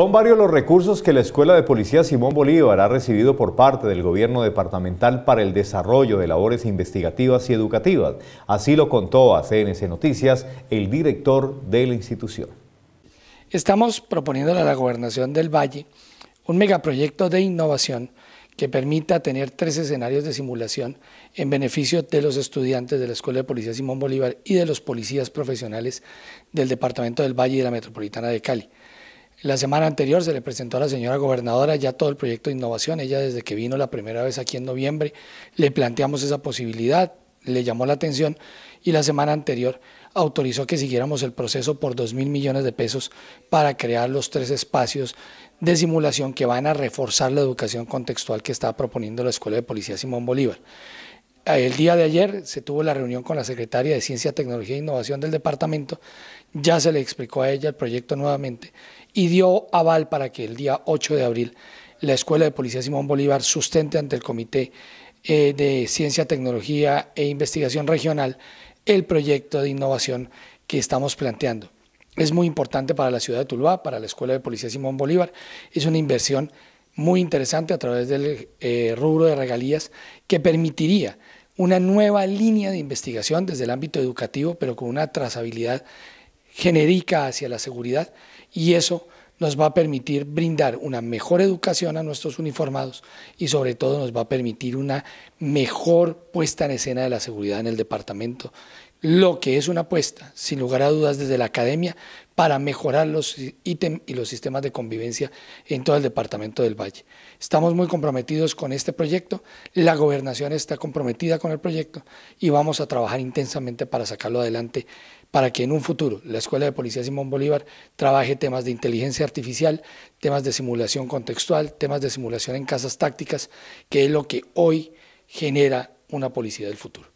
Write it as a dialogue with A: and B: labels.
A: Son varios los recursos que la Escuela de Policía Simón Bolívar ha recibido por parte del Gobierno Departamental para el desarrollo de labores investigativas y educativas. Así lo contó a CNC Noticias el director de la institución.
B: Estamos proponiéndole a la Gobernación del Valle un megaproyecto de innovación que permita tener tres escenarios de simulación en beneficio de los estudiantes de la Escuela de Policía Simón Bolívar y de los policías profesionales del Departamento del Valle y de la Metropolitana de Cali. La semana anterior se le presentó a la señora gobernadora ya todo el proyecto de innovación. Ella desde que vino la primera vez aquí en noviembre le planteamos esa posibilidad, le llamó la atención y la semana anterior autorizó que siguiéramos el proceso por 2 mil millones de pesos para crear los tres espacios de simulación que van a reforzar la educación contextual que está proponiendo la Escuela de Policía Simón Bolívar el día de ayer se tuvo la reunión con la secretaria de Ciencia, Tecnología e Innovación del departamento, ya se le explicó a ella el proyecto nuevamente y dio aval para que el día 8 de abril la Escuela de Policía Simón Bolívar sustente ante el Comité eh, de Ciencia, Tecnología e Investigación Regional el proyecto de innovación que estamos planteando. Es muy importante para la ciudad de Tuluá, para la Escuela de Policía Simón Bolívar, es una inversión muy interesante a través del eh, rubro de regalías que permitiría una nueva línea de investigación desde el ámbito educativo, pero con una trazabilidad genérica hacia la seguridad y eso nos va a permitir brindar una mejor educación a nuestros uniformados y sobre todo nos va a permitir una mejor puesta en escena de la seguridad en el departamento, lo que es una apuesta, sin lugar a dudas, desde la academia, para mejorar los ítems y los sistemas de convivencia en todo el departamento del Valle. Estamos muy comprometidos con este proyecto, la gobernación está comprometida con el proyecto y vamos a trabajar intensamente para sacarlo adelante para que en un futuro la Escuela de Policía Simón Bolívar trabaje temas de inteligencia artificial, temas de simulación contextual, temas de simulación en casas tácticas, que es lo que hoy genera una policía del futuro.